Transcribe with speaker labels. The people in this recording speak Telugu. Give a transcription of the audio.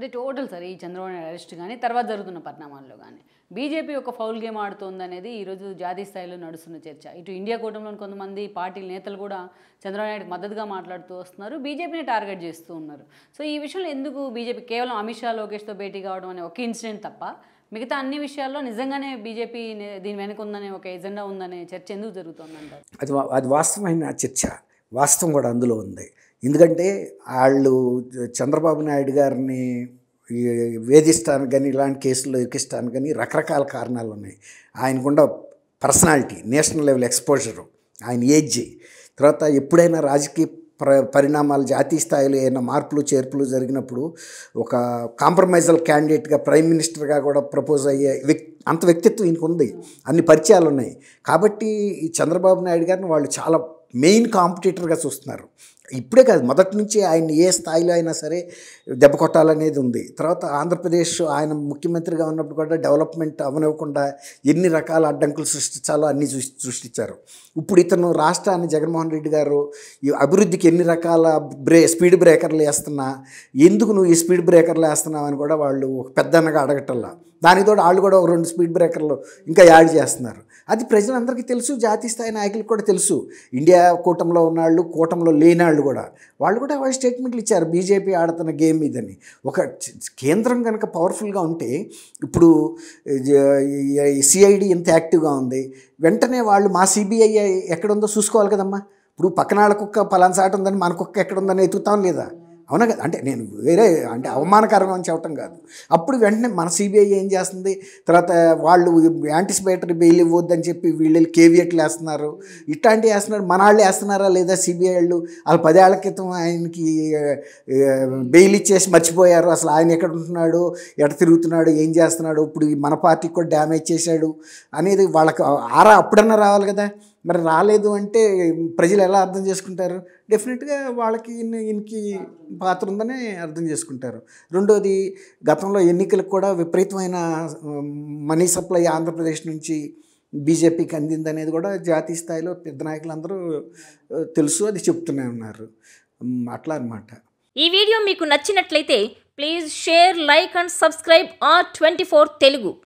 Speaker 1: అంటే టోటల్ సార్ ఈ చంద్రబాబు నాయుడు అరెస్ట్ కానీ తర్వాత జరుగుతున్న పరిణామాల్లో కానీ బీజేపీ ఒక ఫౌల్ గేమ్ అనేది ఈరోజు జాతీయ స్థాయిలో నడుస్తున్న చర్చ ఇటు ఇండియా కూటమిలోని కొంతమంది పార్టీ నేతలు కూడా చంద్రబాబు నాయుడుకి మద్దతుగా మాట్లాడుతూ వస్తున్నారు బీజేపీని టార్గెట్ చేస్తూ ఉన్నారు సో ఈ విషయంలో ఎందుకు బీజేపీ కేవలం అమిత్ షా లోకేష్తో భేటీ కావడం అనే ఒక ఇన్సిడెంట్ తప్ప మిగతా అన్ని విషయాల్లో నిజంగానే బీజేపీ దీని వెనక ఉందనే ఒక ఎజెండా ఉందనే చర్చ ఎందుకు
Speaker 2: జరుగుతుందంటారు అది అది వాస్తవమైన చర్చ వాస్తవం కూడా అందులో ఉంది ఎందుకంటే వాళ్ళు చంద్రబాబు నాయుడు గారిని వేధిస్తాను కానీ ఇలాంటి కేసుల్లో ఎక్కిస్తాను కానీ రకరకాల కారణాలు ఉన్నాయి ఆయనకుండా పర్సనాలిటీ నేషనల్ లెవెల్ ఎక్స్పోజరు ఆయన ఏజ్ తర్వాత ఎప్పుడైనా రాజకీయ ప్ర పరిణామాలు జాతీయ స్థాయిలో ఏమైనా మార్పులు చేర్పులు జరిగినప్పుడు ఒక కాంప్రమైజల్ క్యాండిడేట్గా ప్రైమ్ మినిస్టర్గా కూడా ప్రపోజ్ అయ్యే వ్యక్తి అంత వ్యక్తిత్వం ఈయనకు ఉంది అన్ని పరిచయాలు ఉన్నాయి కాబట్టి ఈ చంద్రబాబు నాయుడు గారిని వాళ్ళు చాలా మెయిన్ కాంపిటీటర్గా చూస్తున్నారు ఇప్పుడే కాదు మొదటి నుంచి ఆయన ఏ స్థాయిలో అయినా సరే దెబ్బ కొట్టాలనేది ఉంది తర్వాత ఆంధ్రప్రదేశ్ ఆయన ముఖ్యమంత్రిగా ఉన్నప్పుడు కూడా డెవలప్మెంట్ అవనివ్వకుండా ఎన్ని రకాల అడ్డంకులు సృష్టించాలో అన్ని సృష్టించారు ఇప్పుడు ఇతను రాష్ట్రాన్ని జగన్మోహన్ రెడ్డి గారు ఈ అభివృద్ధికి ఎన్ని రకాల బ్రే స్పీడ్ బ్రేకర్లు వేస్తున్నా ఎందుకు నువ్వు ఈ స్పీడ్ బ్రేకర్లు వేస్తున్నావు అని కూడా వాళ్ళు పెద్దన్నగా అడగటల్లా దానితో వాళ్ళు కూడా ఒక రెండు స్పీడ్ బ్రేకర్లు ఇంకా యాడ్ చేస్తున్నారు అది ప్రజలందరికీ తెలుసు జాతీయ స్థాయి నాయకులకు కూడా తెలుసు ఇండియా కూటంలో ఉన్నాళ్ళు కూటంలో లేనివాళ్ళు కూడా వాళ్ళు కూడా వాళ్ళ స్టేట్మెంట్లు ఇచ్చారు బీజేపీ ఆడుతున్న గేమ్ ఇదని ఒక కేంద్రం కనుక పవర్ఫుల్గా ఉంటే ఇప్పుడు సిఐడి ఎంత యాక్టివ్గా ఉంది వెంటనే వాళ్ళు మా సిబిఐ ఎక్కడుందో చూసుకోవాలి కదమ్మా ఇప్పుడు వాళ్ళ కుక్క పలాన్ సాట ఉందని మన కుక్క ఎక్కడుందని ఎత్తుతాం లేదా అవునా కదా అంటే నేను వేరే అంటే అవమానకరంగా చెప్పటం కాదు అప్పుడు వెంటనే మన సిబిఐ ఏం చేస్తుంది తర్వాత వాళ్ళు యాంటిసిపేటరీ బెయిల్ ఇవ్వద్దని చెప్పి వీళ్ళు కేవియట్లు వేస్తున్నారు ఇట్లాంటివి వేస్తున్నారు మన వాళ్ళు వేస్తున్నారా లేదా సిబిఐ వాళ్ళు వాళ్ళు పదేళ్ల క్రితం ఆయనకి బెయిల్ ఇచ్చేసి మర్చిపోయారు అసలు ఆయన ఎక్కడ ఉంటున్నాడు ఎట తిరుగుతున్నాడు ఏం చేస్తున్నాడు ఇప్పుడు మన పార్టీకి కూడా డ్యామేజ్ చేశాడు అనేది వాళ్ళకి ఆరా అప్పుడన్నా రావాలి కదా మరి రాలేదు అంటే ప్రజలు ఎలా అర్థం చేసుకుంటారు డెఫినెట్గా వాళ్ళకి ఈయనకి పాత్ర ఉందని అర్థం చేసుకుంటారు రెండోది గతంలో ఎన్నికలకు కూడా విపరీతమైన మనీ సప్లై ఆంధ్రప్రదేశ్ నుంచి బీజేపీకి అందింది అనేది కూడా జాతీయ స్థాయిలో పెద్ద నాయకులందరూ తెలుసు అది చెప్తూనే ఉన్నారు అట్లా అనమాట
Speaker 1: ఈ వీడియో మీకు నచ్చినట్లయితే please share like and subscribe R twenty four Telugu